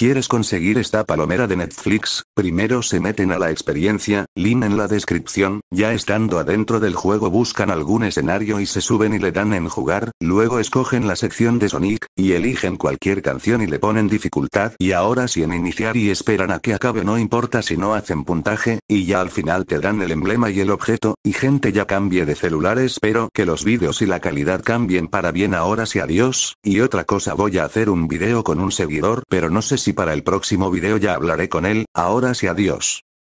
¿Quieres conseguir esta palomera de Netflix? Primero se meten a la experiencia, link en la descripción, ya estando adentro del juego buscan algún escenario y se suben y le dan en jugar, luego escogen la sección de Sonic, y eligen cualquier canción y le ponen dificultad y ahora si en iniciar y esperan a que acabe no importa si no hacen puntaje, y ya al final te dan el emblema y el objeto, y gente ya cambie de celular espero que los vídeos y la calidad cambien para bien ahora sí adiós, y otra cosa voy a hacer un video con un seguidor pero no sé si y para el próximo video ya hablaré con él, ahora sí adiós.